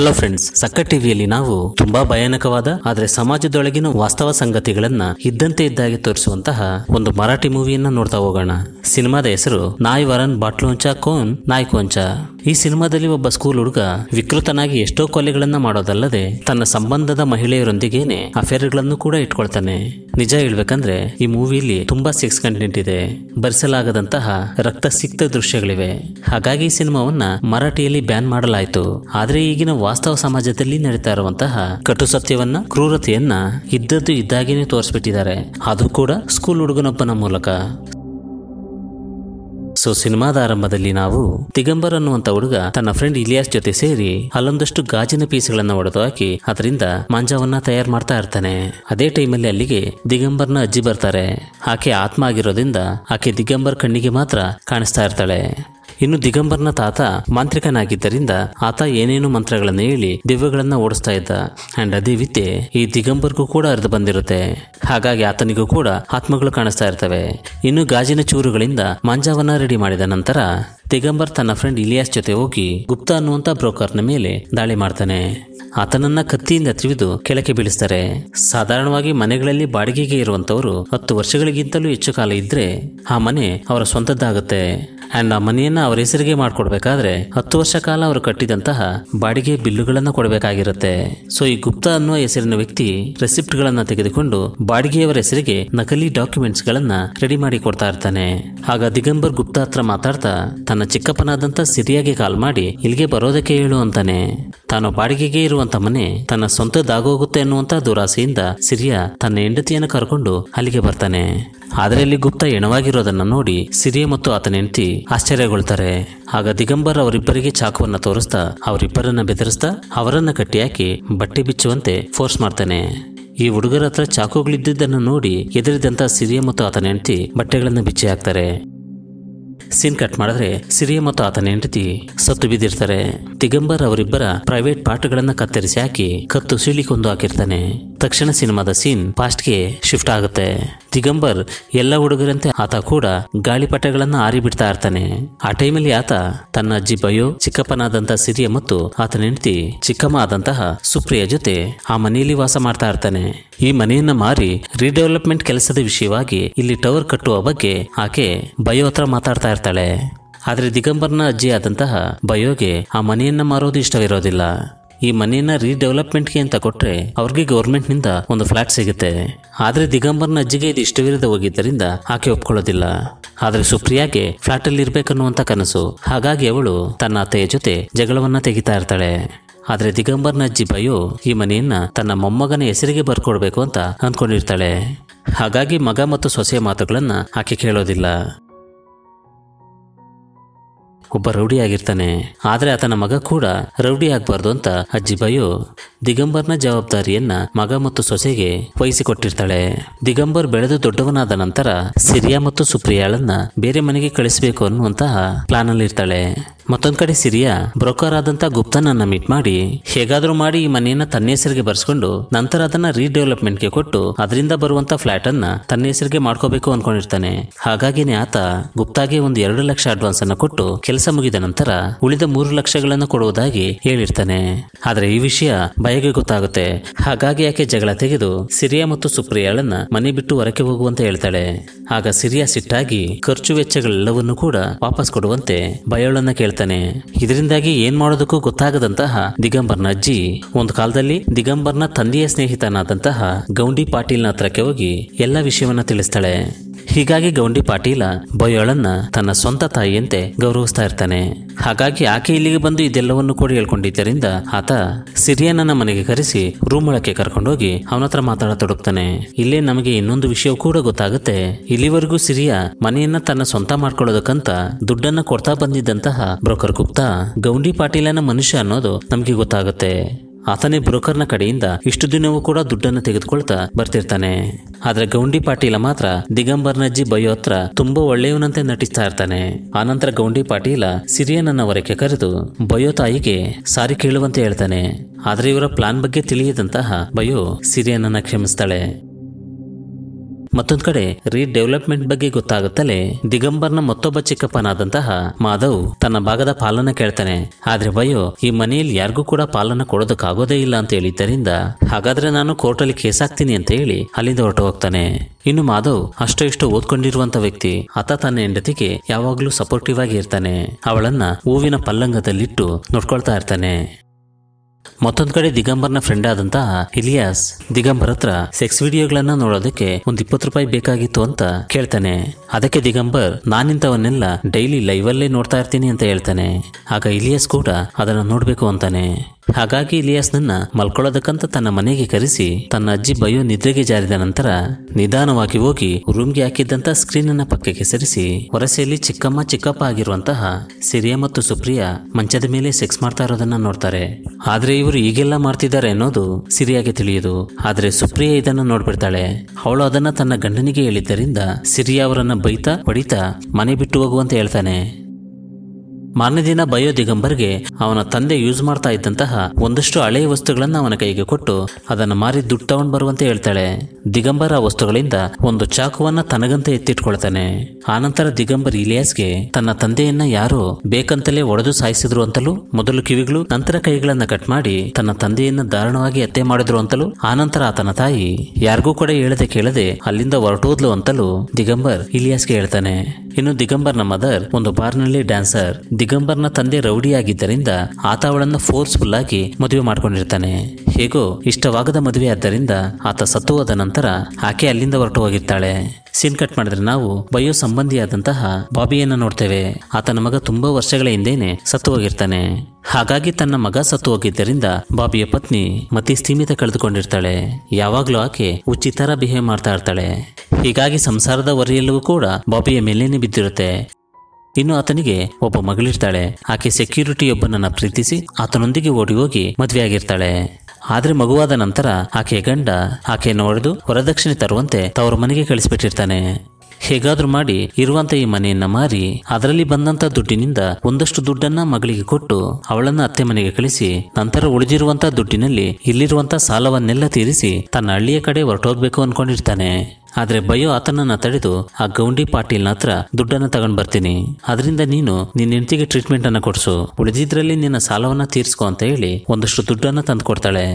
hello friends ಸಕ್ಕ ಟಿವಿಯಲ್ಲಿ ನಾವು ತುಂಬಾ ಭಯಾನಕವಾದ ಆದರೆ ಸಮಾಜದೊಳಗಿನ ವಾಸ್ತವ ಸಂಗತಿಗಳನ್ನ ಇದ್ದಂತೆ ಇದ್ದಾಗಿ ತೋರಿಸುವಂತಹ ಒಂದು ಮರಾಠಿ ಮೂವಿಯನ್ನ ನೋಡ್ತಾ ಹೋಗೋಣ ಸಿನಿಮಾದ ಹೆಸರು ನಾಯ್ ವರನ್ ಬಾಟ್ಲೋಂಚಾ ಕೋನ್ ನಾಯ್ ಕೋಂಚಾ ಈ ಸಿನಿಮಾದಲ್ಲಿ ಒಬ್ಬ ಸ್ಕೂಲ್ ಹುಡುಗ ವಿಕೃತನಾಗಿ ಎಷ್ಟೋ ಕೊಲೆಗಳನ್ನ ಮಾಡೋದಲ್ಲದೆ ತನ್ನ ಸಂಬಂಧದ ಮಹಿಳೆಯರೊಂದಿಗೇನೆ ಅಫೇರ್ಗಳನ್ನು ಕೂಡ ಇಟ್ಕೊಳ್ತಾನೆ ನಿಜ ಹೇಳ್ಬೇಕಂದ್ರೆ ಈ ಮೂವಿಯಲ್ಲಿ ತುಂಬಾ ಸಿಕ್ಸ್ ಕಂಟೆಂಟ್ ಇದೆ ಭರಿಸಲಾಗದಂತಹ ರಕ್ತ ಸಿಕ್ತ ದೃಶ್ಯಗಳಿವೆ ಹಾಗಾಗಿ ಈ ಸಿನಿಮಾವನ್ನ ಮರಾಠಿಯಲ್ಲಿ ಬ್ಯಾನ್ ಮಾಡಲಾಯಿತು ಆದ್ರೆ ಈಗಿನ ವಾಸ್ತವ ಸಮಾಜದಲ್ಲಿ ನಡೀತಾ ಇರುವಂತಹ ಕಟು ಸತ್ಯವನ್ನ ಕ್ರೂರತೆಯನ್ನ ಇದ್ದದ್ದು ಇದ್ದಾಗಿನೇ ತೋರಿಸ್ಬಿಟ್ಟಿದ್ದಾರೆ ಅದು ಕೂಡ ಸ್ಕೂಲ್ ಹುಡುಗನೊಬ್ಬನ ಮೂಲಕ ಸೊ ಸಿನಿಮಾದ ಆರಂಭದಲ್ಲಿ ನಾವು ದಿಗಂಬರ್ ಅನ್ನುವಂತ ಹುಡುಗ ತನ್ನ ಫ್ರೆಂಡ್ ಇಲಿಯಾಸ್ ಜೊತೆ ಸೇರಿ ಹಲೊಂದಷ್ಟು ಗಾಜಿನ ಪೀಸ್ಗಳನ್ನ ಒಡೆದು ಹಾಕಿ ಅದರಿಂದ ಮಾಂಜಾವನ್ನ ತಯಾರು ಮಾಡ್ತಾ ಇರ್ತಾನೆ ಅದೇ ಟೈಮಲ್ಲಿ ಅಲ್ಲಿಗೆ ದಿಗಂಬರ್ನ ಅಜ್ಜಿ ಬರ್ತಾರೆ ಆಕೆ ಆತ್ಮ ಆಗಿರೋದ್ರಿಂದ ಆಕೆ ದಿಗಂಬರ್ ಕಣ್ಣಿಗೆ ಮಾತ್ರ ಕಾಣಿಸ್ತಾ ಇರ್ತಾಳೆ ಇನ್ನು ದಿಗಂಬರ್ನ ತಾತ ಮಾಂತ್ರಿಕನಾಗಿದ್ದರಿಂದ ಆತ ಏನೇನು ಮಂತ್ರಗಳನ್ನು ಹೇಳಿ ದಿವ್ಯಗಳನ್ನ ಓಡಿಸ್ತಾ ಇದ್ದ ಅಂಡ್ ಅದೇ ವಿದ್ಯೆ ಈ ದಿಗಂಬರ್ಗೂ ಕೂಡ ಅರ್ಧ ಬಂದಿರುತ್ತೆ ಹಾಗಾಗಿ ಆತನಿಗೂ ಕೂಡ ಆತ್ಮಗಳು ಕಾಣಿಸ್ತಾ ಇರ್ತವೆ ಇನ್ನು ಗಾಜಿನ ಚೂರುಗಳಿಂದ ಮಾಂಜಾವನ್ನ ರೆಡಿ ಮಾಡಿದ ನಂತರ ದಿಗಂಬರ್ ತನ್ನ ಫ್ರೆಂಡ್ ಇಲಿಯಾಸ್ ಜೊತೆ ಹೋಗಿ ಗುಪ್ತಾ ಅನ್ನುವಂತ ಬ್ರೋಕರ್ನ ಮೇಲೆ ದಾಳಿ ಮಾಡ್ತಾನೆ ಆತನನ್ನ ಕತ್ತಿಯಿಂದ ತಿಳಿದು ಕೆಳಕ್ಕೆ ಬೀಳಿಸ್ತಾರೆ ಸಾಧಾರಣವಾಗಿ ಮನೆಗಳಲ್ಲಿ ಬಾಡಿಗೆಗೆ ಇರುವಂತವರು ಹತ್ತು ವರ್ಷಗಳಿಗಿಂತಲೂ ಹೆಚ್ಚು ಕಾಲ ಇದ್ರೆ ಆ ಮನೆ ಅವರ ಸ್ವಂತದ್ದಾಗುತ್ತೆ ಅಂಡ್ ಆ ಮನೆಯನ್ನ ಅವರ ಹೆಸರಿಗೆ ಮಾಡಿಕೊಡ್ಬೇಕಾದ್ರೆ ಹತ್ತು ವರ್ಷ ಕಾಲ ಅವರು ಕಟ್ಟಿದಂತಹ ಬಾಡಿಗೆ ಬಿಲ್ಲುಗಳನ್ನ ಕೊಡಬೇಕಾಗಿರುತ್ತೆ ಸೊ ಈ ಗುಪ್ತಾ ಅನ್ನುವ ಹೆಸರಿನ ವ್ಯಕ್ತಿ ರೆಸಿಪ್ಟ್ ಗಳನ್ನ ತೆಗೆದುಕೊಂಡು ಬಾಡಿಗೆಯವರ ಹೆಸರಿಗೆ ನಕಲಿ ಡಾಕ್ಯುಮೆಂಟ್ಸ್ ಗಳನ್ನ ರೆಡಿ ಮಾಡಿ ಕೊಡ್ತಾ ಇರ್ತಾನೆ ಆಗ ದಿಗಂಬರ್ ಗುಪ್ತಾ ಹತ್ರ ಮಾತಾಡ್ತಾ ತನ್ನ ಚಿಕ್ಕಪ್ಪನಾದಂತ ಸಿರಿಯಾಗೆ ಕಾಲ್ ಮಾಡಿ ಇಲ್ಲಿಗೆ ಬರೋದಕ್ಕೆ ಹೇಳು ಅಂತಾನೆ ತಾನು ಬಾಡಿಗೆಗೆ ಇರುವಂತ ಮನೆ ತನ್ನ ಸ್ವಂತದಾಗೋಗುತ್ತೆ ಅನ್ನುವಂತ ದುರಾಸೆಯಿಂದ ಸಿರಿಯಾ ತನ್ನ ಹೆಂಡತಿಯನ್ನು ಕರ್ಕೊಂಡು ಅಲ್ಲಿಗೆ ಬರ್ತಾನೆ ಆದರೆ ಅಲ್ಲಿ ಗುಪ್ತಾ ಎಣವಾಗಿರೋದನ್ನ ನೋಡಿ ಸಿರಿಯ ಮತ್ತು ಆತನ ಹೆಂಡತಿ ಆಶ್ಚರ್ಯಗೊಳ್ತಾರೆ ಆಗ ದಿಗಂಬರ್ ಅವರಿಬ್ಬರಿಗೆ ಚಾಕುವನ್ನ ತೋರಿಸ್ತಾ ಅವರಿಬ್ಬರನ್ನ ಬೆದರಿಸ್ತಾ ಅವರನ್ನ ಕಟ್ಟಿಹಾಕಿ ಬಟ್ಟೆ ಬಿಚ್ಚುವಂತೆ ಫೋರ್ಸ್ ಮಾಡ್ತಾನೆ ಈ ಹುಡುಗರ ಹತ್ರ ಚಾಕುಗಳಿದ್ದುದನ್ನು ನೋಡಿ ಎದುರಿದಂತ ಸಿರಿಯ ಮತ್ತು ಆತನ ಹೆಂಡತಿ ಬಟ್ಟೆಗಳನ್ನು ಬಿಚ್ಚಿ ಹಾಕ್ತಾರೆ ಸೀನ್ ಕಟ್ ಮಾಡಿದ್ರೆ ಸಿರಿಯ ಮತ್ತು ಆತನ ಹೆಂಡತಿ ಸತ್ತು ಬಿದ್ದಿರ್ತಾರೆ ದಿಗಂಬರ್ ಅವರಿಬ್ಬರ ಪ್ರೈವೇಟ್ ಪಾರ್ಟ್ಗಳನ್ನ ಕತ್ತರಿಸಿ ಹಾಕಿ ಕತ್ತು ಸೀಳಿ ಕೊಂದು ಹಾಕಿರ್ತಾನೆ ತಕ್ಷಣ ಸಿನಿಮಾದ ಸೀನ್ ಫಾಸ್ಟ್ ಗೆ ಶಿಫ್ಟ್ ಆಗುತ್ತೆ ದಿಗಂಬರ್ ಎಲ್ಲ ಹುಡುಗರಂತೆ ಆತ ಕೂಡ ಗಾಳಿಪಟಗಳನ್ನ ಆರಿ ಬಿಡ್ತಾ ಇರ್ತಾನೆ ಆ ಟೈಮಲ್ಲಿ ಆತ ತನ್ನ ಅಜ್ಜಿ ಬಯೋ ಚಿಕ್ಕಪ್ಪನಾದಂತಹ ಸಿರಿಯ ಮತ್ತು ಆತನ ಹೆಂಡತಿ ಚಿಕ್ಕಮ್ಮ ಆದಂತಹ ಸುಪ್ರಿಯ ಜೊತೆ ಆ ಮನೆಯಲ್ಲಿ ವಾಸ ಮಾಡ್ತಾ ಇರ್ತಾನೆ ಈ ಮನೆಯನ್ನ ಮಾರಿ ರಿಡೆವಲಪ್ಮೆಂಟ್ ಕೆಲಸದ ವಿಷಯವಾಗಿ ಇಲ್ಲಿ ಟವರ್ ಕಟ್ಟುವ ಬಗ್ಗೆ ಆಕೆ ಬಯೋ ಹತ್ರ ಮಾತಾಡ್ತಾ ಇರ್ತಾಳೆ ಆದರೆ ದಿಗಂಬರ್ನ ಅಜ್ಜಿ ಆದಂತಹ ಬಯೋಗೆ ಆ ಮನೆಯನ್ನ ಮಾರೋದು ಇಷ್ಟವಿರೋದಿಲ್ಲ ಈ ಮನೆಯನ್ನ ರೀಡೆವಲಪ್ಮೆಂಟ್ಗೆ ಅಂತ ಕೊಟ್ಟರೆ ಅವ್ರಿಗೆ ಗೌರ್ಮೆಂಟ್ನಿಂದ ಒಂದು ಫ್ಲಾಟ್ ಸಿಗುತ್ತೆ ಆದರೆ ದಿಗಂಬರ್ನ ಅಜ್ಜಿಗೆ ಇದು ಇಷ್ಟವಿರದೆ ಹೋಗಿದ್ದರಿಂದ ಆಕೆ ಒಪ್ಕೊಳ್ಳೋದಿಲ್ಲ ಆದರೆ ಸುಪ್ರಿಯಾಗೆ ಫ್ಲಾಟ್ ಅಲ್ಲಿ ಇರ್ಬೇಕನ್ನುವಂತ ಕನಸು ಹಾಗಾಗಿ ಅವಳು ತನ್ನ ಅತ್ತೆಯ ಜೊತೆ ಜಗಳವನ್ನ ತೆಗಿತಾ ಇರ್ತಾಳೆ ಆದರೆ ದಿಗಂಬರ್ನ ಅಜ್ಜಿ ಬಯೋ ಈ ಮನೆಯನ್ನ ತನ್ನ ಮೊಮ್ಮಗನ ಹೆಸರಿಗೆ ಬರ್ಕೊಡ್ಬೇಕು ಅಂತ ಅಂದ್ಕೊಂಡಿರ್ತಾಳೆ ಹಾಗಾಗಿ ಮಗ ಮತ್ತು ಸೊಸೆಯ ಮಾತುಗಳನ್ನ ಆಕೆ ಕೇಳೋದಿಲ್ಲ ಒಬ್ಬ ರೌಡಿ ಆಗಿರ್ತಾನೆ ಆದರೆ ಆತನ ಮಗ ಕೂಡ ರೌಡಿ ಆಗ್ಬಾರ್ದು ಅಂತ ಅಜ್ಜಿ ಬಾಯು ದಿಗಂಬರ್ನ ಜವಾಬ್ದಾರಿಯನ್ನ ಮಗ ಮತ್ತು ಸೊಸೆಗೆ ವಹಿಸಿಕೊಟ್ಟಿರ್ತಾಳೆ ದಿಗಂಬರ್ ಬೆಳೆದು ದೊಡ್ಡವನಾದ ನಂತರ ಸಿರಿಯಾ ಮತ್ತು ಸುಪ್ರಿಯಾಳನ್ನ ಬೇರೆ ಮನೆಗೆ ಕಳಿಸಬೇಕು ಅನ್ನುವಂತಹ ಪ್ಲಾನ್ ಅಲ್ಲಿ ಇರ್ತಾಳೆ ಮತ್ತೊಂದ್ ಕಡೆ ಸಿರಿಯಾ ಬ್ರೋಕರ್ ಆದಂತ ಗುಪ್ತನನ್ನ ಮೀಟ್ ಮಾಡಿ ಹೇಗಾದ್ರೂ ಮಾಡಿ ಈ ಮನೆಯನ್ನ ತನ್ನ ಹೆಸರಿಗೆ ಬರ್ಸ್ಕೊಂಡು ನಂತರ ಅದನ್ನ ಗೆ ಕೊಟ್ಟು ಅದರಿಂದ ಬರುವಂತ ಫ್ಲಾಟ್ ಅನ್ನ ತನ್ನ ಹೆಸರಿಗೆ ಮಾಡ್ಕೋಬೇಕು ಅನ್ಕೊಂಡಿರ್ತಾನೆ ಹಾಗಾಗಿನೇ ಆತ ಗುಪ್ತಾಗೆ ಒಂದ್ ಎರಡು ಲಕ್ಷ ಅಡ್ವಾನ್ಸ್ ಅನ್ನ ಕೊಟ್ಟು ಕೆಲಸ ಕೆಲಸ ಮುಗಿದ ನಂತರ ಉಳಿದ ಮೂರು ಲಕ್ಷಗಳನ್ನು ಕೊಡುವುದಾಗಿ ಹೇಳಿರ್ತಾನೆ ಆದರೆ ಈ ವಿಷಯ ಬಯಗೆ ಗೊತ್ತಾಗುತ್ತೆ ಹಾಗಾಗಿ ಆಕೆ ಜಗಳ ತೆಗೆದು ಸಿರಿಯಾ ಮತ್ತು ಸುಪ್ರಿಯಾಳನ್ನ ಮನೆ ಬಿಟ್ಟು ಹೊರಕೆ ಹೋಗುವಂತೆ ಹೇಳ್ತಾಳೆ ಆಗ ಸಿರಿಯಾ ಸಿಟ್ಟಾಗಿ ಖರ್ಚು ವೆಚ್ಚಗಳೆಲ್ಲವನ್ನೂ ಕೂಡ ವಾಪಸ್ ಕೊಡುವಂತೆ ಬಯೋಳನ್ನ ಕೇಳ್ತಾನೆ ಇದರಿಂದಾಗಿ ಏನ್ ಮಾಡೋದಕ್ಕೂ ಗೊತ್ತಾಗದಂತಹ ದಿಗಂಬರ್ನ ಅಜ್ಜಿ ಒಂದು ಕಾಲದಲ್ಲಿ ದಿಗಂಬರ್ನ ತಂದೆಯ ಸ್ನೇಹಿತನಾದಂತಹ ಗೌಂಡಿ ಪಾಟೀಲ್ನ ಹತ್ರಕ್ಕೆ ಹೋಗಿ ಎಲ್ಲ ವಿಷಯವನ್ನ ತಿಳಿಸ್ತಾಳೆ ಹೀಗಾಗಿ ಗೌಂಡಿ ಪಾಟೀಲ ಬಯೋಳನ್ನ ತನ್ನ ಸ್ವಂತ ತಾಯಿಯಂತೆ ಗೌರವಿಸ್ತಾ ಇರ್ತಾನೆ ಹಾಗಾಗಿ ಆಕೆ ಇಲ್ಲಿಗೆ ಬಂದು ಇದೆಲ್ಲವನ್ನು ಕೂಡ ಹೇಳ್ಕೊಂಡಿದ್ದರಿಂದ ಆತ ಸಿರಿಯನನ್ನ ಮನೆಗೆ ಕರೆಸಿ ರೂಮ್ ಒಳಕ್ಕೆ ಕರ್ಕೊಂಡೋಗಿ ಅವನ ಹತ್ರ ಮಾತಾಡತೊಡಗ್ತಾನೆ ಇಲ್ಲೇ ನಮಗೆ ಇನ್ನೊಂದು ವಿಷಯ ಕೂಡ ಗೊತ್ತಾಗುತ್ತೆ ಇಲ್ಲಿವರೆಗೂ ಸಿರಿಯಾ ಮನೆಯನ್ನ ತನ್ನ ಸ್ವಂತ ಮಾಡ್ಕೊಳ್ಳೋದಕ್ಕಂತ ದುಡ್ಡನ್ನ ಕೊಡ್ತಾ ಬಂದಿದ್ದಂತಹ ಬ್ರೋಕರ್ ಗುಪ್ತಾ ಗೌಂಡಿ ಪಾಟೀಲನ ಮನುಷ್ಯ ಅನ್ನೋದು ನಮಗೆ ಗೊತ್ತಾಗುತ್ತೆ ಆತನೇ ಬ್ರೋಕರ್ನ ಕಡೆಯಿಂದ ಇಷ್ಟು ದಿನವೂ ಕೂಡ ದುಡ್ಡನ್ನು ತೆಗೆದುಕೊಳ್ತಾ ಬರ್ತಿರ್ತಾನೆ ಆದ್ರೆ ಗೌಂಡಿ ಪಾಟೀಲ ಮಾತ್ರ ದಿಗಂಬರ್ನಜ್ಜಿ ಬಯೋ ಹತ್ರ ತುಂಬಾ ಒಳ್ಳೆಯವನಂತೆ ನಟಿಸ್ತಾ ಇರ್ತಾನೆ ಆನಂತರ ಗೌಂಡಿ ಪಾಟೀಲ ಸಿರಿಯನನ್ನ ಹೊರಕ್ಕೆ ಕರೆದು ಬಯೋ ತಾಯಿಗೆ ಸಾರಿ ಕೇಳುವಂತೆ ಹೇಳ್ತಾನೆ ಆದ್ರೆ ಇವರ ಪ್ಲಾನ್ ಬಗ್ಗೆ ತಿಳಿಯದಂತಹ ಬಯೋ ಸಿರಿಯನನ್ನ ಕ್ಷಮಿಸ್ತಾಳೆ ಮತ್ತೊಂದು ಕಡೆ ರೀಡೆವಲಪ್ಮೆಂಟ್ ಬಗ್ಗೆ ಗೊತ್ತಾಗುತ್ತಲೇ ದಿಗಂಬರ್ನ ಮತ್ತೊಬ್ಬ ಚಿಕ್ಕಪ್ಪನಾದಂತಹ ಮಾಧವ್ ತನ್ನ ಭಾಗದ ಪಾಲನ್ನ ಕೇಳ್ತಾನೆ ಆದ್ರೆ ಭಯೋ ಈ ಮನೆಯಲ್ಲಿ ಯಾರಿಗೂ ಕೂಡ ಪಾಲನ್ನ ಕೊಡೋದಕ್ಕಾಗೋದೇ ಇಲ್ಲ ಅಂತ ಹೇಳಿದ್ದರಿಂದ ಹಾಗಾದ್ರೆ ನಾನು ಕೋರ್ಟಲ್ಲಿ ಕೇಸ್ ಹಾಕ್ತೀನಿ ಅಂತ ಹೇಳಿ ಅಲ್ಲಿಂದ ಹೊರಟು ಹೋಗ್ತಾನೆ ಇನ್ನು ಮಾಧವ್ ಅಷ್ಟು ಇಷ್ಟು ಓದ್ಕೊಂಡಿರುವಂತ ವ್ಯಕ್ತಿ ಆತ ತನ್ನ ಹೆಂಡತಿಗೆ ಯಾವಾಗ್ಲೂ ಸಪೋರ್ಟಿವ್ ಆಗಿ ಇರ್ತಾನೆ ಅವಳನ್ನ ಹೂವಿನ ಪಲ್ಲಂಗದಲ್ಲಿಟ್ಟು ನೋಡ್ಕೊಳ್ತಾ ಇರ್ತಾನೆ ಮತ್ತೊಂದು ಕಡೆ ದಿಗಂಬರ್ನ ಫ್ರೆಂಡ್ ಆದಂತ ಇಲಿಯಾಸ್ ದಿಗಂಬರ್ ಹತ್ರ ಸೆಕ್ಸ್ ವಿಡಿಯೋಗಳನ್ನ ನೋಡೋದಕ್ಕೆ ಒಂದ್ ಇಪ್ಪತ್ತು ರೂಪಾಯಿ ಬೇಕಾಗಿತ್ತು ಅಂತ ಕೇಳ್ತಾನೆ ಅದಕ್ಕೆ ದಿಗಂಬರ್ ನಾನಿಂತವನ್ನೆಲ್ಲ ಡೈಲಿ ಲೈವಲ್ಲೇ ನೋಡ್ತಾ ಇರ್ತೀನಿ ಅಂತ ಹೇಳ್ತಾನೆ ಆಗ ಇಲಿಯಾಸ್ ಕೂಡ ಅದನ್ನ ನೋಡ್ಬೇಕು ಅಂತಾನೆ ಹಾಗಾಗಿ ಇಲಿಯಾಸ್ನನ್ನ ಮಲ್ಕೊಳ್ಳೋದಕ್ಕಂತ ತನ್ನ ಮನೆಗೆ ಕರೆಸಿ ತನ್ನ ಅಜ್ಜಿ ಬಯೋ ನಿದ್ರೆಗೆ ಜಾರಿದ ನಂತರ ನಿಧಾನವಾಗಿ ಹೋಗಿ ರೂಮ್ಗೆ ಹಾಕಿದ್ದಂತ ಸ್ಕ್ರೀನ್ ಅನ್ನ ಪಕ್ಕಕ್ಕೆ ಸರಿಸಿ ವರಸೆಯಲ್ಲಿ ಚಿಕ್ಕಮ್ಮ ಚಿಕ್ಕಪ್ಪ ಆಗಿರುವಂತಹ ಸಿರಿಯಾ ಮತ್ತು ಸುಪ್ರಿಯಾ ಮಂಚದ ಮೇಲೆ ಸೆಕ್ಸ್ ಮಾಡ್ತಾ ಇರೋದನ್ನ ನೋಡ್ತಾರೆ ಆದ್ರೆ ಇವರು ಈಗೆಲ್ಲ ಮಾಡ್ತಿದ್ದಾರೆ ಅನ್ನೋದು ಸಿರಿಯಾಗೆ ತಿಳಿಯುದು ಆದ್ರೆ ಸುಪ್ರಿಯಾ ಇದನ್ನ ನೋಡ್ಬಿಡ್ತಾಳೆ ಅವಳು ಅದನ್ನ ತನ್ನ ಗಂಡನಿಗೆ ಹೇಳಿದ್ದರಿಂದ ಸಿರಿಯಾ ಅವರನ್ನ ಬೈತಾ ಹೊಡಿತಾ ಮನೆ ಬಿಟ್ಟು ಹೋಗುವಂತ ಹೇಳ್ತಾನೆ ಮಾರನೇ ದಿನ ಬಯೋ ದಿಗಂಬರ್ಗೆ ಅವನ ತಂದೆ ಯೂಸ್ ಮಾಡ್ತಾ ಇದ್ದಂತಹ ಒಂದಷ್ಟು ಹಳೆಯ ವಸ್ತುಗಳನ್ನ ಅವನ ಕೈಗೆ ಕೊಟ್ಟು ಅದನ್ನು ಮಾರಿ ದುಡ್ಡು ತಗೊಂಡು ಬರುವಂತೆ ಹೇಳ್ತಾಳೆ ದಿಗಂಬರ ವಸ್ತುಗಳಿಂದ ಒಂದು ಚಾಕುವನ್ನ ತನಗಂತೆ ಎತ್ತಿಟ್ಕೊಳ್ತಾನೆ ಆನಂತರ ದಿಗಂಬರ್ ಇಲಿಯಾಸ್ಗೆ ತನ್ನ ತಂದೆಯನ್ನ ಯಾರು ಬೇಕಂತಲೇ ಒಡೆದು ಸಾಯಿಸಿದ್ರು ಅಂತಲೂ ಮೊದಲು ಕಿವಿಗಳು ನಂತರ ಕೈಗಳನ್ನ ಕಟ್ ಮಾಡಿ ತನ್ನ ತಂದೆಯನ್ನ ದಾರುಣವಾಗಿ ಹತ್ಯೆ ಮಾಡಿದ್ರು ಅಂತಲೂ ಆನಂತರ ಆತನ ತಾಯಿ ಯಾರಿಗೂ ಕೂಡ ಹೇಳದೆ ಕೇಳದೆ ಅಲ್ಲಿಂದ ಹೊರಟೋದ್ಲು ಅಂತಲೂ ದಿಗಂಬರ್ ಇಲಿಯಾಸ್ಗೆ ಹೇಳ್ತಾನೆ ಇನ್ನು ದಿಗಂಬರ್ನ ಮದರ್ ಒಂದು ಬಾರ್ನಲ್ಲಿ ಡ್ಯಾನ್ಸರ್ ದಿಗಂಬರ್ನ ತಂದೆ ರೌಡಿಯಾಗಿದ್ದರಿಂದ ಆತ ಅವಳನ್ನು ಫೋರ್ಸ್ಫುಲ್ ಆಗಿ ಮದುವೆ ಮಾಡಿಕೊಂಡಿರ್ತಾನೆ ಹೇಗೋ ಇಷ್ಟವಾಗದ ಮದುವೆ ಆದ್ದರಿಂದ ಆತ ಸತ್ತು ಹೋದ ನಂತರ ಆಕೆ ಅಲ್ಲಿಂದ ಹೊರಟು ಹೋಗಿರ್ತಾಳೆ ಸೀನ್ ಕಟ್ ಮಾಡಿದ್ರೆ ನಾವು ಬಯೋ ಸಂಬಂಧಿಯಾದಂತಹ ಬಾಬಿಯನ್ನು ನೋಡ್ತೇವೆ ಆತನ ಮಗ ತುಂಬಾ ವರ್ಷಗಳ ಹಿಂದೆನೆ ಸತ್ತು ಹೋಗಿರ್ತಾನೆ ಹಾಗಾಗಿ ತನ್ನ ಮಗ ಸತ್ತು ಹೋಗಿದ್ದರಿಂದ ಬಾಬಿಯ ಪತ್ನಿ ಮತಿ ಸ್ಥೀಮಿತ ಕಳೆದುಕೊಂಡಿರ್ತಾಳೆ ಯಾವಾಗ್ಲೂ ಆಕೆ ಉಚಿತರ ಬಿಹೇವ್ ಮಾಡ್ತಾ ಇರ್ತಾಳೆ ಹೀಗಾಗಿ ಸಂಸಾರದ ಹೊರೆಯಲ್ಲೂ ಕೂಡ ಬಾಬಿಯ ಮೇಲೇನೆ ಬಿದ್ದಿರುತ್ತೆ ಇನ್ನು ಆತನಿಗೆ ಒಬ್ಬ ಮಗಳಿರ್ತಾಳೆ ಆಕೆ ಸೆಕ್ಯೂರಿಟಿಯೊಬ್ಬನನ್ನ ಪ್ರೀತಿಸಿ ಆತನೊಂದಿಗೆ ಓಡಿ ಹೋಗಿ ಮದುವೆಯಾಗಿರ್ತಾಳೆ ಆದ್ರೆ ಮಗುವಾದ ನಂತರ ಆಕೆಯ ಗಂಡ ಆಕೆಯನ್ನು ಹೊಡೆದು ವರದಕ್ಷಿಣೆ ತರುವಂತೆ ತವರ ಮನೆಗೆ ಕಳಿಸ್ಬಿಟ್ಟಿರ್ತಾನೆ ಹೇಗಾದ್ರೂ ಮಾಡಿ ಇರುವಂತ ಈ ಮನೆಯನ್ನ ಮಾರಿ ಅದರಲ್ಲಿ ಬಂದಂತ ದುಡ್ಡಿನಿಂದ ಒಂದಷ್ಟು ದುಡ್ಡನ್ನ ಮಗಳಿಗೆ ಕೊಟ್ಟು ಅವಳನ್ನ ಅತ್ತೆ ಮನೆಗೆ ಕಳಿಸಿ ನಂತರ ಉಳಿದಿರುವಂತ ದುಡ್ಡಿನಲ್ಲಿ ಇಲ್ಲಿರುವಂತ ಸಾಲವನ್ನೆಲ್ಲ ತೀರಿಸಿ ತನ್ನ ಹಳ್ಳಿಯ ಕಡೆ ಹೊರಟೋಗ್ಬೇಕು ಅನ್ಕೊಂಡಿರ್ತಾನೆ ಆದರೆ ಬಯೋ ಆತನನ್ನ ತಡೆದು ಆ ಗೌಂಡಿ ಪಾಟೀಲ್ನ ಹತ್ರ ದುಡ್ಡನ್ನ ತಗೊಂಡ್ ಬರ್ತೀನಿ ಅದರಿಂದ ನೀನು ನಿನ್ನ ಹೆಂಡತಿಗೆ ಟ್ರೀಟ್ಮೆಂಟ್ ಅನ್ನ ಕೊಡ್ಸು ಉಳಿದಿದ್ರಲ್ಲಿ ನಿನ್ನ ಸಾಲವನ್ನ ತೀರ್ಸ್ಕೊ ಅಂತ ಹೇಳಿ ಒಂದಷ್ಟು ದುಡ್ಡನ್ನ ತಂದು ಕೊಡ್ತಾಳೆ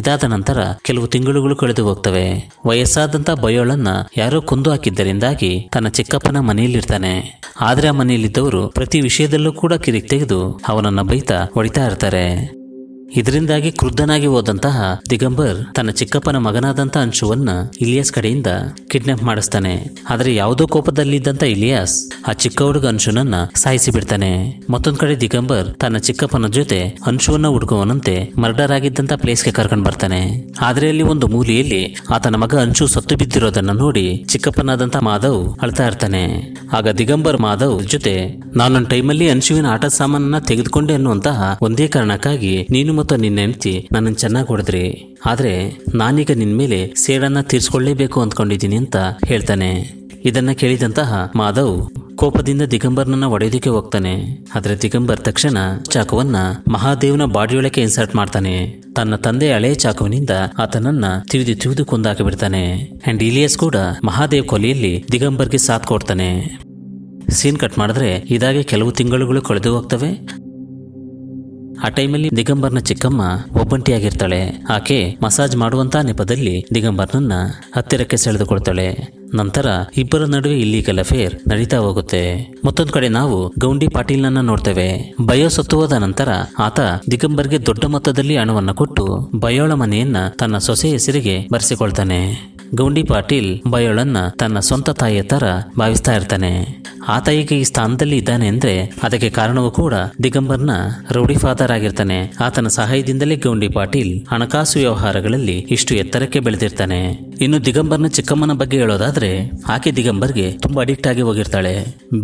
ಇದಾದ ನಂತರ ಕೆಲವು ತಿಂಗಳುಗಳು ಕಳೆದು ಹೋಗ್ತವೆ ವಯಸ್ಸಾದಂತ ಬಯೋಳನ್ನ ಯಾರೋ ಕೊಂದು ಹಾಕಿದ್ದರಿಂದಾಗಿ ತನ್ನ ಚಿಕ್ಕಪ್ಪನ ಮನೆಯಲ್ಲಿರ್ತಾನೆ ಆದ್ರೆ ಆ ಮನೆಯಲ್ಲಿದ್ದವರು ಪ್ರತಿ ವಿಷಯದಲ್ಲೂ ಕೂಡ ಕಿರಿಕ್ ತೆಗೆದು ಅವನನ್ನ ಬೈತಾ ಹೊಡಿತಾ ಇರ್ತಾರೆ ಇದರಿಂದಾಗಿ ಕ್ರುದ್ಧನಾಗಿ ಹೋದಂತಹ ದಿಗಂಬರ್ ತನ್ನ ಚಿಕ್ಕಪ್ಪನ ಮಗನಾದಂತಹ ಅಂಶುವನ್ನ ಇಲಿಯಾಸ್ ಕಡೆಯಿಂದ ಕಿಡ್ನಾಪ್ ಮಾಡಿಸ್ತಾನೆ ಆದರೆ ಯಾವುದೋ ಕೋಪದಲ್ಲಿದ್ದಂತ ಇಲಿಯಾಸ್ ಆ ಚಿಕ್ಕ ಹುಡುಗ ಅಂಶುನನ್ನ ಸಾಯಿಸಿ ಬಿಡ್ತಾನೆ ಮತ್ತೊಂದ್ ಕಡೆ ದಿಗಂಬರ್ ತನ್ನ ಚಿಕ್ಕಪ್ಪನ ಜೊತೆ ಅಂಶುವನ್ನ ಹುಡುಕುವನಂತೆ ಮರ್ಡರ್ ಪ್ಲೇಸ್ ಗೆ ಕರ್ಕೊಂಡು ಬರ್ತಾನೆ ಆದ್ರೆ ಅಲ್ಲಿ ಒಂದು ಮೂಲೆಯಲ್ಲಿ ಆತನ ಮಗ ಅಂಶು ಸತ್ತು ಬಿದ್ದಿರೋದನ್ನ ನೋಡಿ ಚಿಕ್ಕಪ್ಪನಾದಂತಹ ಮಾಧವ್ ಅಳ್ತಾ ಇರ್ತಾನೆ ಆಗ ದಿಗಂಬರ್ ಮಾಧವ್ ಜೊತೆ ನಾನೊಂದು ಟೈಮಲ್ಲಿ ಅಂಶುವಿನ ಆಟದ ಸಾಮಾನನ್ನ ತೆಗೆದುಕೊಂಡೆ ಅನ್ನುವಂತಹ ಒಂದೇ ಕಾರಣಕ್ಕಾಗಿ ನೀನು ಮತ್ತು ನಿನ್ನ ಹೆಂಡತಿ ನನ್ನನ್ನು ಚೆನ್ನಾಗಿ ಹೊಡೆದ್ರಿ ಆದರೆ ನಾನೀಗ ನಿನ್ನ ಮೇಲೆ ಸೇಡನ್ನು ತೀರಿಸ್ಕೊಳ್ಳೇಬೇಕು ಅಂದ್ಕೊಂಡಿದ್ದೀನಿ ಅಂತ ಹೇಳ್ತಾನೆ ಇದನ್ನು ಕೇಳಿದಂತಹ ಮಾಧವ್ ಕೋಪದಿಂದ ದಿಗಂಬರ್ನನ್ನ ಒಡೆಯೋದಕ್ಕೆ ಹೋಗ್ತಾನೆ ಆದರೆ ದಿಗಂಬರ್ ತಕ್ಷಣ ಚಾಕುವನ್ನ ಮಹಾದೇವ್ನ ಬಾಡಿಯೊಳಕ್ಕೆ ಇನ್ಸರ್ಟ್ ಮಾಡ್ತಾನೆ ತನ್ನ ತಂದೆ ಹಳೆಯ ಚಾಕುವಿನಿಂದ ಆತನನ್ನ ತಿಳಿದು ತಿಳಿದು ಕೊಂದಾಕಿ ಬಿಡ್ತಾನೆ ಅಂಡ್ ಇಲಿಯಸ್ ಕೂಡ ಮಹಾದೇವ್ ಕೊಲೆಯಲ್ಲಿ ದಿಗಂಬರ್ಗೆ ಸಾಥ್ ಕೊಡ್ತಾನೆ ಸೀನ್ ಕಟ್ ಮಾಡಿದ್ರೆ ಇದಾಗೆ ಕೆಲವು ತಿಂಗಳುಗಳು ಕಳೆದು ಹೋಗ್ತವೆ ಆ ಟೈಮಲ್ಲಿ ದಿಗಂಬರ್ನ ಚಿಕ್ಕಮ್ಮ ಒಬ್ಬಂಟಿಯಾಗಿರ್ತಾಳೆ ಆಕೆ ಮಸಾಜ್ ಮಾಡುವಂತ ನೆಪದಲ್ಲಿ ದಿಗಂಬರ್ನನ್ನ ಹತ್ತಿರಕ್ಕೆ ಸೆಳೆದುಕೊಳ್ತಾಳೆ ನಂತರ ಇಬ್ಬರ ನಡುವೆ ಕೆಲ ಫೇರ್ ನಡೀತಾ ಹೋಗುತ್ತೆ ಮತ್ತೊಂದು ಕಡೆ ನಾವು ಗೌಂಡಿ ಪಾಟೀಲ್ನನ್ನ ನೋಡ್ತೇವೆ ಬಯೋ ಹೋದ ನಂತರ ಆತ ದಿಗಂಬರ್ಗೆ ದೊಡ್ಡ ಮೊತ್ತದಲ್ಲಿ ಹಣವನ್ನು ಕೊಟ್ಟು ಬಯೋಳ ಮನೆಯನ್ನ ತನ್ನ ಸೊಸೆ ಹೆಸರಿಗೆ ಬರೆಸಿಕೊಳ್ತಾನೆ ಗೌಂಡಿ ಪಾಟೀಲ್ ಬಯೋಳನ್ನ ತನ್ನ ಸ್ವಂತ ತಾಯಿಯ ತರ ಭಾವಿಸ್ತಾ ಇರ್ತಾನೆ ಆ ಈಗ ಈ ಸ್ಥಾನದಲ್ಲಿ ಇದ್ದಾನೆ ಅಂದ್ರೆ ಅದಕ್ಕೆ ಕಾರಣವೂ ಕೂಡ ದಿಗಂಬರ್ನ ರೌಡಿ ಫಾದರ್ ಆಗಿರ್ತಾನೆ ಆತನ ಸಹಾಯದಿಂದಲೇ ಗೌಂಡಿ ಪಾಟೀಲ್ ಹಣಕಾಸು ವ್ಯವಹಾರಗಳಲ್ಲಿ ಇಷ್ಟು ಎತ್ತರಕ್ಕೆ ಬೆಳೆದಿರ್ತಾನೆ ಇನ್ನು ದಿಗಂಬರ್ನ ಚಿಕ್ಕಮ್ಮನ ಬಗ್ಗೆ ಹೇಳೋದಾದ್ರೆ ಆಕೆ ದಿಗಂಬರ್ಗೆ ತುಂಬಾ ಅಡಿಕ್ಟ್ ಆಗಿ ಹೋಗಿರ್ತಾಳೆ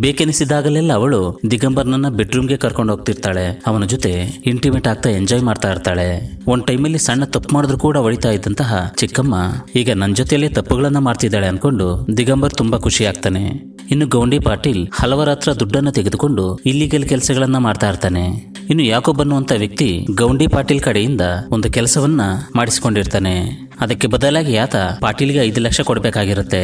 ಬೇಕೆನಿಸಿದಾಗಲೆಲ್ಲ ಅವಳು ದಿಗಂಬರ್ನನ್ನ ಬೆಡ್ರೂಮ್ಗೆ ಕರ್ಕೊಂಡು ಹೋಗ್ತಿರ್ತಾಳೆ ಅವನ ಜೊತೆ ಇಂಟಿಮೇಟ್ ಆಗ್ತಾ ಎಂಜಾಯ್ ಮಾಡ್ತಾ ಇರ್ತಾಳೆ ಒಂದ್ ಟೈಮಲ್ಲಿ ಸಣ್ಣ ತಪ್ಪು ಮಾಡಿದ್ರು ಕೂಡ ಒಳಿತಾ ಇದ್ದಂತಹ ಚಿಕ್ಕಮ್ಮ ಈಗ ನನ್ನ ಜೊತೆಯಲ್ಲೇ ತಪ್ಪುಗಳನ್ನ ಮಾಡ್ತಿದ್ದಾಳೆ ಅನ್ಕೊಂಡು ದಿಗಂಬರ್ ತುಂಬಾ ಖುಷಿ ಆಗ್ತಾನೆ ಇನ್ನು ಗೌಂಡಿ ಪಾಟೀಲ್ ಹಲವರ ಹತ್ರ ದುಡ್ಡನ್ನು ತೆಗೆದುಕೊಂಡು ಇಲ್ಲಿಗಲ್ ಕೆಲಸಗಳನ್ನ ಮಾಡ್ತಾ ಇರ್ತಾನೆ ಇನ್ನು ಯಾಕೋ ಬನ್ನುವಂತ ವ್ಯಕ್ತಿ ಗೌಂಡಿ ಪಾಟೀಲ್ ಕಡೆಯಿಂದ ಒಂದು ಕೆಲಸವನ್ನ ಮಾಡಿಸಿಕೊಂಡಿರ್ತಾನೆ ಅದಕ್ಕೆ ಬದಲಾಗಿ ಆತ ಪಾಟೀಲ್ಗೆ ಐದು ಲಕ್ಷ ಕೊಡಬೇಕಾಗಿರುತ್ತೆ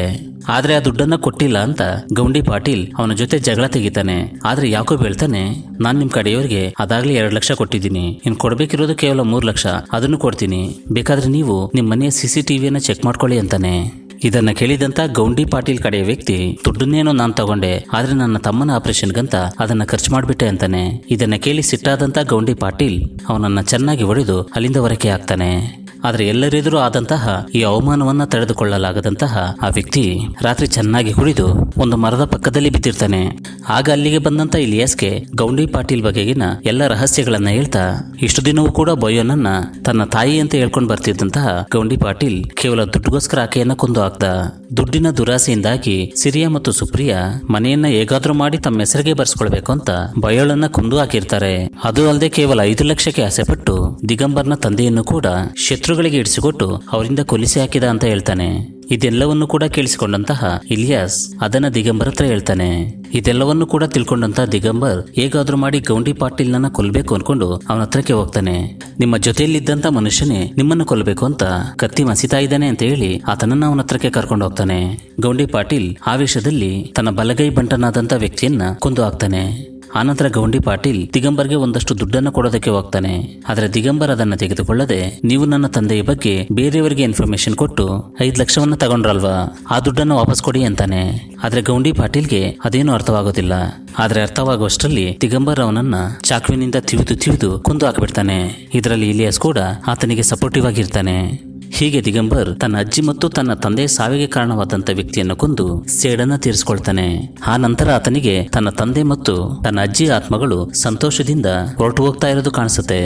ಆದ್ರೆ ಆ ದುಡ್ಡನ್ನ ಕೊಟ್ಟಿಲ್ಲ ಅಂತ ಗೌಂಡಿ ಪಾಟೀಲ್ ಅವನ ಜೊತೆ ಜಗಳ ತೆಗಿತಾನೆ ಆದ್ರೆ ಯಾಕೋ ಹೇಳ್ತಾನೆ ನಾನ್ ನಿಮ್ ಕಡೆಯವರಿಗೆ ಅದಾಗ್ಲೇ ಎರಡು ಲಕ್ಷ ಕೊಟ್ಟಿದ್ದೀನಿ ಇನ್ ಕೊಡಬೇಕಿರೋದು ಕೇವಲ ಮೂರು ಲಕ್ಷ ಅದನ್ನು ಕೊಡ್ತೀನಿ ಬೇಕಾದ್ರೆ ನೀವು ನಿಮ್ ಮನೆಯ ಸಿಸಿ ಟಿವಿಯನ್ನ ಚೆಕ್ ಮಾಡ್ಕೊಳ್ಳಿ ಅಂತಾನೆ ಇದನ್ನ ಕೇಳಿದಂತ ಗೌಂಡಿ ಪಾಟೀಲ್ ಕಡೆಯ ವ್ಯಕ್ತಿ ದುಡ್ಡನ್ನೇನೋ ನಾನು ತಗೊಂಡೆ ಆದ್ರೆ ನನ್ನ ತಮ್ಮನ ಆಪರೇಷನ್ಗಂತ ಅದನ್ನ ಖರ್ಚು ಮಾಡ್ಬಿಟ್ಟೆ ಅಂತಾನೆ ಇದನ್ನ ಕೇಳಿ ಸಿಟ್ಟಾದಂತ ಗೌಂಡಿ ಪಾಟೀಲ್ ಅವನನ್ನ ಚೆನ್ನಾಗಿ ಒಡೆದು ಅಲ್ಲಿಂದ ಹೊರಕೆ ಆಗ್ತಾನೆ ಆದರೆ ಎಲ್ಲರೆದುರು ಆದಂತಹ ಈ ಅವಮಾನವನ್ನ ತಡೆದುಕೊಳ್ಳಲಾಗದಂತಹ ಆ ವ್ಯಕ್ತಿ ರಾತ್ರಿ ಚೆನ್ನಾಗಿ ಕುಡಿದು ಒಂದು ಮರದ ಪಕ್ಕದಲ್ಲಿ ಬಿದ್ದಿರ್ತಾನೆ ಆಗ ಅಲ್ಲಿಗೆ ಬಂದಂತ ಇಲಿಯಾಸ್ಗೆ ಗೌಂಡಿ ಪಾಟೀಲ್ ಬಗೆಗಿನ ಎಲ್ಲ ರಹಸ್ಯಗಳನ್ನ ಹೇಳ್ತಾ ಇಷ್ಟು ದಿನವೂ ಕೂಡ ಬಯೋನನ್ನ ತನ್ನ ತಾಯಿ ಅಂತ ಹೇಳ್ಕೊಂಡು ಬರ್ತಿದ್ದಂತಹ ಗೌಂಡಿ ಪಾಟೀಲ್ ಕೇವಲ ದುಡ್ಡುಗೋಸ್ಕರ ಆಕೆಯನ್ನ ಕೊಂದು ಹಾಕ್ದ ದುಡ್ಡಿನ ದುರಾಸೆಯಿಂದಾಗಿ ಸಿರಿಯಾ ಮತ್ತು ಸುಪ್ರಿಯಾ ಮನೆಯನ್ನ ಹೇಗಾದ್ರೂ ಮಾಡಿ ತಮ್ಮ ಹೆಸರಿಗೆ ಬರ್ಸ್ಕೊಳ್ಬೇಕು ಅಂತ ಬಯೋಳನ್ನ ಕುಂದು ಹಾಕಿರ್ತಾರೆ ಅದು ಅಲ್ಲದೆ ಕೇವಲ ಐದು ಲಕ್ಷಕ್ಕೆ ಆಸೆಪಟ್ಟು ದಿಗಂಬರ್ನ ತಂದೆಯನ್ನು ಕೂಡ ಶತ್ರು ಶತ್ರುಗಳಿಗೆ ಇಡಿಸಿಕೊಟ್ಟು ಅವರಿಂದ ಕೊಲಿಸಿ ಹಾಕಿದ ಅಂತ ಹೇಳ್ತಾನೆ ಇದೆಲ್ಲವನ್ನು ಕೂಡ ಕೇಳಿಸಿಕೊಂಡಂತಹ ಇಲಿಯಾಸ್ ಅದನ್ನ ದಿಗಂಬರ್ ಹತ್ರ ಹೇಳ್ತಾನೆ ಇದೆಲ್ಲವನ್ನು ಕೂಡ ತಿಳ್ಕೊಂಡಂತಹ ದಿಗಂಬರ್ ಹೇಗಾದ್ರೂ ಮಾಡಿ ಗೌಂಡಿ ನನ್ನ ಕೊಲ್ಬೇಕು ಅನ್ಕೊಂಡು ಅವನ ಹತ್ರಕ್ಕೆ ಹೋಗ್ತಾನೆ ನಿಮ್ಮ ಜೊತೆಯಲ್ಲಿದ್ದಂತ ಮನುಷ್ಯನೇ ನಿಮ್ಮನ್ನು ಕೊಲ್ಲಬೇಕು ಅಂತ ಕತ್ತಿ ಮಸಿತಾ ಇದ್ದಾನೆ ಅಂತ ಹೇಳಿ ಆತನನ್ನ ಅವನ ಹತ್ರಕ್ಕೆ ಕರ್ಕೊಂಡು ಹೋಗ್ತಾನೆ ಗೌಂಡಿ ಪಾಟೀಲ್ ಆವೇಶದಲ್ಲಿ ತನ್ನ ಬಲಗೈ ಬಂಟನಾದಂತ ವ್ಯಕ್ತಿಯನ್ನ ಕೊಂದು ಹಾಕ್ತಾನೆ ಆನಂತರ ಗೌಂಡಿ ಪಾಟೀಲ್ ದಿಗಂಬರ್ಗೆ ಒಂದಷ್ಟು ದುಡ್ಡನ್ನು ಕೊಡೋದಕ್ಕೆ ಹೋಗ್ತಾನೆ ಆದರೆ ದಿಗಂಬರ್ ಅದನ್ನು ತೆಗೆದುಕೊಳ್ಳದೆ ನೀವು ನನ್ನ ತಂದೆಯ ಬಗ್ಗೆ ಬೇರೆಯವರಿಗೆ ಇನ್ಫಾರ್ಮೇಶನ್ ಕೊಟ್ಟು ಐದು ಲಕ್ಷವನ್ನು ತಗೊಂಡ್ರಲ್ವಾ ಆ ದುಡ್ಡನ್ನು ವಾಪಸ್ ಕೊಡಿ ಅಂತಾನೆ ಆದರೆ ಗೌಂಡಿ ಪಾಟೀಲ್ಗೆ ಅದೇನು ಅರ್ಥವಾಗೋದಿಲ್ಲ ಆದರೆ ಅರ್ಥವಾಗುವಷ್ಟರಲ್ಲಿ ದಿಗಂಬರ್ ಅವನನ್ನ ಚಾಕುವಿನಿಂದ ತಿವಿದು ತಿವಿದು ಕುಂದು ಹಾಕಿಬಿಡ್ತಾನೆ ಇದರಲ್ಲಿ ಇಲಿಯಾಸ್ ಕೂಡ ಆತನಿಗೆ ಸಪೋರ್ಟಿವ್ ಆಗಿರ್ತಾನೆ ಹೀಗೆ ದಿಗಂಬರ್ ತನ್ನ ಅಜ್ಜಿ ಮತ್ತು ತನ್ನ ತಂದೆ ಸಾವಿಗೆ ಕಾರಣವಾದಂತ ವ್ಯಕ್ತಿಯನ್ನು ಕೊಂದು ಸೇಡನ್ನ ತೀರಿಸಿಕೊಳ್ತಾನೆ ಆ ನಂತರ ಆತನಿಗೆ ತನ್ನ ತಂದೆ ಮತ್ತು ತನ್ನ ಅಜ್ಜಿ ಆತ್ಮಗಳು ಸಂತೋಷದಿಂದ ಹೊರಟು ಹೋಗ್ತಾ ಇರೋದು ಕಾಣಿಸುತ್ತೆ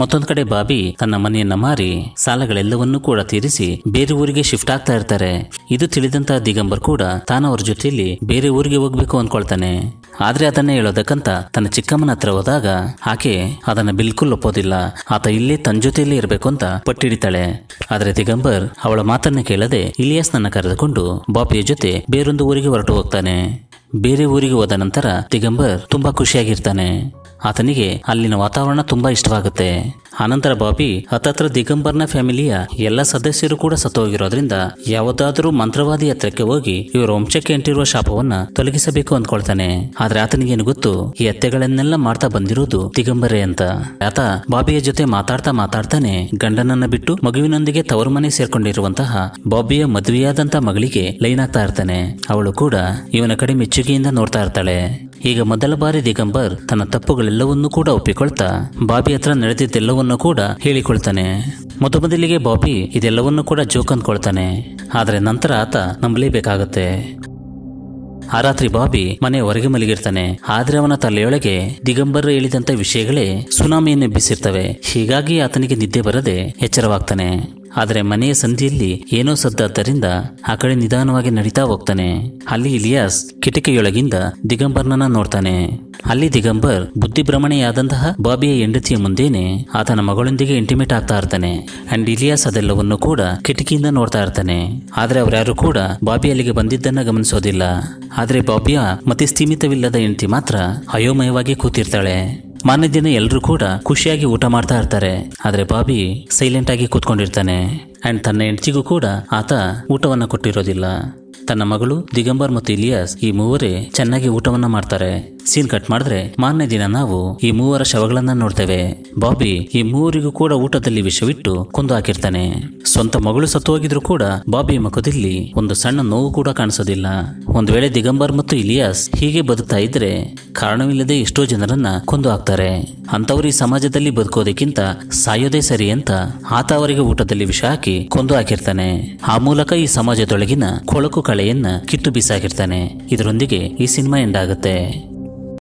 ಮತ್ತೊಂದು ಕಡೆ ಬಾಬಿ ತನ್ನ ಮನೆಯನ್ನ ಮಾರಿ ಸಾಲಗಳೆಲ್ಲವನ್ನೂ ಕೂಡ ತೀರಿಸಿ ಬೇರೆ ಊರಿಗೆ ಶಿಫ್ಟ್ ಆಗ್ತಾ ಇರ್ತಾರೆ ಇದು ತಿಳಿದಂತ ದಿಗಂಬರ್ ಕೂಡ ತಾನು ಜೊತೆಯಲ್ಲಿ ಬೇರೆ ಊರಿಗೆ ಹೋಗ್ಬೇಕು ಅಂದ್ಕೊಳ್ತಾನೆ ಆದ್ರೆ ಅದನ್ನ ಹೇಳೋದಕ್ಕಂತ ತನ್ನ ಚಿಕ್ಕಮ್ಮನ ಹತ್ರ ಹೋದಾಗ ಆಕೆ ಅದನ್ನ ಬಿಲ್ಕುಲ್ ಒಪ್ಪೋದಿಲ್ಲ ಆತ ಇಲ್ಲೇ ತನ್ನ ಜೊತೆಯಲ್ಲಿ ಇರಬೇಕು ಅಂತ ಪಟ್ಟಿಡಿತಾಳೆ ಆದ್ರೆ ದಿಗಂಬರ್ ಅವಳ ಮಾತನ್ನ ಕೇಳದೆ ಇಲಿಯಾಸ್ ನನ್ನ ಕರೆದುಕೊಂಡು ಬಾಬಿಯ ಜೊತೆ ಬೇರೊಂದು ಊರಿಗೆ ಹೊರಟು ಹೋಗ್ತಾನೆ ಬೇರೆ ಊರಿಗೆ ಹೋದ ನಂತರ ದಿಗಂಬರ್ ತುಂಬಾ ಖುಷಿಯಾಗಿರ್ತಾನೆ ಆತನಿಗೆ ಅಲ್ಲಿನ ವಾತಾವರಣ ತುಂಬಾ ಇಷ್ಟವಾಗುತ್ತೆ ಆನಂತರ ಬಾಬಿ ಹತ್ತತ್ರ ದಿಗಂಬರ್ನ ಫ್ಯಾಮಿಲಿಯ ಎಲ್ಲ ಸದಸ್ಯರು ಕೂಡ ಸತ್ತೋಗಿರೋದ್ರಿಂದ ಯಾವುದಾದ್ರೂ ಮಂತ್ರವಾದಿ ಎತ್ತರಕ್ಕೆ ಹೋಗಿ ಇವರ ವಂಶಕ್ಕೆ ಎಂಟಿರುವ ಶಾಪವನ್ನ ತೊಲಗಿಸಬೇಕು ಅಂದ್ಕೊಳ್ತಾನೆ ಆದ್ರೆ ಆತನಿಗೇನು ಗೊತ್ತು ಈ ಎತ್ತೆಗಳನ್ನೆಲ್ಲ ಮಾಡ್ತಾ ಬಂದಿರೋದು ದಿಗಂಬರೇ ಅಂತ ಆತ ಬಾಬಿಯ ಜೊತೆ ಮಾತಾಡ್ತಾ ಮಾತಾಡ್ತಾನೆ ಗಂಡನನ್ನ ಬಿಟ್ಟು ಮಗುವಿನೊಂದಿಗೆ ತವರು ಮನೆ ಸೇರ್ಕೊಂಡಿರುವಂತಹ ಬಾಬಿಯ ಮದುವೆಯಾದಂತ ಮಗಳಿಗೆ ಲೈನ್ ಆಗ್ತಾ ಇರ್ತಾನೆ ಅವಳು ಕೂಡ ಇವನ ಕಡೆ ನಾಚಿಕೆಯಿಂದ ನೋಡ್ತಾ ಇರ್ತಾಳೆ ಈಗ ಮೊದಲ ಬಾರಿ ದಿಗಂಬರ್ ತನ್ನ ತಪ್ಪುಗಳೆಲ್ಲವನ್ನೂ ಕೂಡ ಒಪ್ಪಿಕೊಳ್ತಾ ಬಾಬಿ ಹತ್ರ ನಡೆದಿದ್ದೆಲ್ಲವನ್ನೂ ಕೂಡ ಹೇಳಿಕೊಳ್ತಾನೆ ಮೊದಮೊದಲಿಗೆ ಬಾಬಿ ಇದೆಲ್ಲವನ್ನೂ ಕೂಡ ಜೋಕ್ ಅಂದ್ಕೊಳ್ತಾನೆ ಆದರೆ ನಂತರ ಆತ ಬೇಕಾಗುತ್ತೆ ಆ ರಾತ್ರಿ ಬಾಬಿ ಮನೆ ಹೊರಗೆ ಮಲಗಿರ್ತಾನೆ ಆದ್ರೆ ಅವನ ತಲೆಯೊಳಗೆ ದಿಗಂಬರ್ ಹೇಳಿದಂತ ವಿಷಯಗಳೇ ಸುನಾಮಿಯನ್ನು ಎಬ್ಬಿಸಿರ್ತವೆ ಹೀಗಾಗಿ ಆತನಿಗೆ ನಿದ್ದೆ ಬರದೆ ಎಚ್ಚರವಾಗ್ತಾನೆ ಆದರೆ ಮನೆಯ ಸಂಧಿಯಲ್ಲಿ ಏನೋ ಸದ್ದಾದ್ದರಿಂದ ಆ ಕಡೆ ನಿಧಾನವಾಗಿ ನಡೀತಾ ಹೋಗ್ತಾನೆ ಅಲ್ಲಿ ಇಲಿಯಾಸ್ ಕಿಟಕಿಯೊಳಗಿಂದ ದಿಗಂಬರ್ನನ್ನ ನೋಡ್ತಾನೆ ಅಲ್ಲಿ ದಿಗಂಬರ್ ಬುದ್ಧಿಭ್ರಮಣೆಯಾದಂತಹ ಬಾಬಿಯ ಹೆಂಡತಿಯ ಮುಂದೇನೆ ಆತನ ಮಗಳೊಂದಿಗೆ ಇಂಟಿಮೇಟ್ ಆಗ್ತಾ ಇರ್ತಾನೆ ಅಂಡ್ ಇಲಿಯಾಸ್ ಅದೆಲ್ಲವನ್ನು ಕೂಡ ಕಿಟಕಿಯಿಂದ ನೋಡ್ತಾ ಇರ್ತಾನೆ ಆದರೆ ಅವರ್ಯಾರು ಕೂಡ ಬಾಬಿ ಅಲ್ಲಿಗೆ ಬಂದಿದ್ದನ್ನ ಗಮನಿಸೋದಿಲ್ಲ ಆದರೆ ಬಾಬಿಯ ಮತಿ ಸ್ಥೀಮಿತವಿಲ್ಲದ ಹೆಂಡತಿ ಮಾತ್ರ ಅಯೋಮಯವಾಗಿ ಕೂತಿರ್ತಾಳೆ ಮಾರನೇ ದಿನ ಎಲ್ಲರೂ ಕೂಡ ಖುಷಿಯಾಗಿ ಊಟ ಮಾಡ್ತಾ ಇರ್ತಾರೆ ಆದ್ರೆ ಬಾಬಿ ಸೈಲೆಂಟ್ ಆಗಿ ಕೂತ್ಕೊಂಡಿರ್ತಾನೆ ಅಂಡ್ ತನ್ನ ಹೆಂಡತಿಗೂ ಕೂಡ ಆತ ಊಟವನ್ನ ಕೊಟ್ಟಿರೋದಿಲ್ಲ ತನ್ನ ಮಗಳು ದಿಗಂಬರ್ ಮತ್ತು ಇಲಿಯಾಸ್ ಈ ಮೂವರೇ ಚೆನ್ನಾಗಿ ಊಟವನ್ನ ಮಾಡ್ತಾರೆ ಸೀನ್ ಕಟ್ ಮಾಡಿದ್ರೆ ಮಾರನೇ ದಿನ ನಾವು ಈ ಮೂವರ ಶವಗಳನ್ನ ನೋಡ್ತೇವೆ ಬಾಬಿ ಈ ಮೂವರಿಗೂ ಕೂಡ ಊಟದಲ್ಲಿ ವಿಷವಿಟ್ಟು ಕೊಂದು ಹಾಕಿರ್ತಾನೆ ಸ್ವಂತ ಮಗಳು ಸತ್ತು ಹೋಗಿದ್ರು ಕೂಡ ಬಾಬಿ ಮುಖದಲ್ಲಿ ಒಂದು ಸಣ್ಣ ನೋವು ಕೂಡ ಕಾಣಿಸೋದಿಲ್ಲ ಒಂದು ವೇಳೆ ದಿಗಂಬರ್ ಮತ್ತು ಇಲಿಯಾಸ್ ಹೀಗೆ ಬದುಕ್ತಾ ಇದ್ರೆ ಕಾರಣವಿಲ್ಲದೆ ಎಷ್ಟೋ ಜನರನ್ನ ಕೊಂದು ಹಾಕ್ತಾರೆ ಅಂತವರು ಈ ಸಮಾಜದಲ್ಲಿ ಬದುಕೋದಕ್ಕಿಂತ ಸಾಯೋದೇ ಸರಿ ಅಂತ ಆತ ಅವರಿಗೆ ಊಟದಲ್ಲಿ ವಿಷ ಹಾಕಿ ಕೊಂದು ಹಾಕಿರ್ತಾನೆ ಆ ಮೂಲಕ ಈ ಸಮಾಜದೊಳಗಿನ ಕೊಳಕು ಕಳೆಯನ್ನ ಕಿತ್ತು ಬಿಸಾಕಿರ್ತಾನೆ ಇದರೊಂದಿಗೆ ಈ ಸಿನಿಮಾ ಎಂಡ್